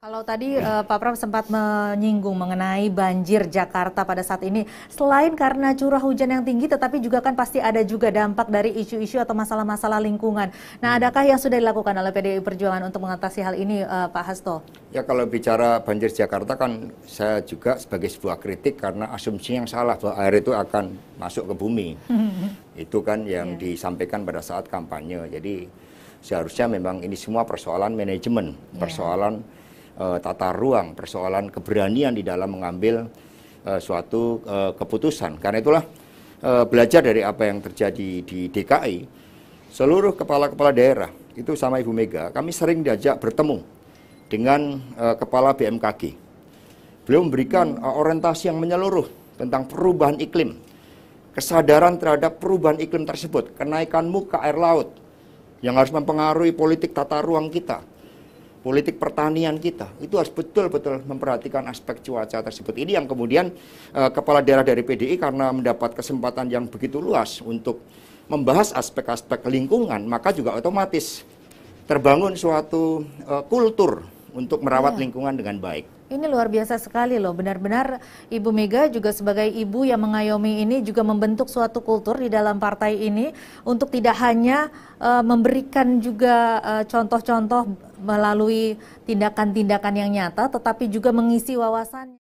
Kalau tadi uh, Pak Pram sempat menyinggung mengenai banjir Jakarta pada saat ini, selain karena curah hujan yang tinggi, tetapi juga kan pasti ada juga dampak dari isu-isu atau masalah-masalah lingkungan. Nah, adakah yang sudah dilakukan oleh PDI Perjuangan untuk mengatasi hal ini, uh, Pak Hasto? Ya, kalau bicara banjir Jakarta kan saya juga sebagai sebuah kritik karena asumsi yang salah bahwa air itu akan masuk ke bumi. itu kan yang yeah. disampaikan pada saat kampanye. Jadi seharusnya memang ini semua persoalan manajemen, iya. persoalan yeah Eh, tata ruang, persoalan keberanian di dalam mengambil eh, suatu eh, keputusan. Karena itulah belajar dari apa yang terjadi di DKI, seluruh kepala-kepala daerah itu sama Ibu Mega, kami sering diajak bertemu dengan kepala BMKG. Beliau memberikan hmm. orientasi yang menyeluruh tentang perubahan iklim, kesadaran terhadap perubahan iklim tersebut, kenaikan muka air laut yang harus mempengaruhi politik tata ruang kita, politik pertanian kita itu harus betul-betul memperhatikan aspek cuaca tersebut. Ini yang kemudian e, kepala daerah dari PDI karena mendapat kesempatan yang begitu luas untuk membahas aspek-aspek lingkungan, maka juga otomatis terbangun suatu e, kultur untuk merawat ya. lingkungan dengan baik. Ini luar biasa sekali loh, benar-benar Ibu Mega juga sebagai ibu yang mengayomi ini juga membentuk suatu kultur di dalam partai ini untuk tidak hanya uh, memberikan juga contoh-contoh uh, melalui tindakan-tindakan yang nyata, tetapi juga mengisi wawasan.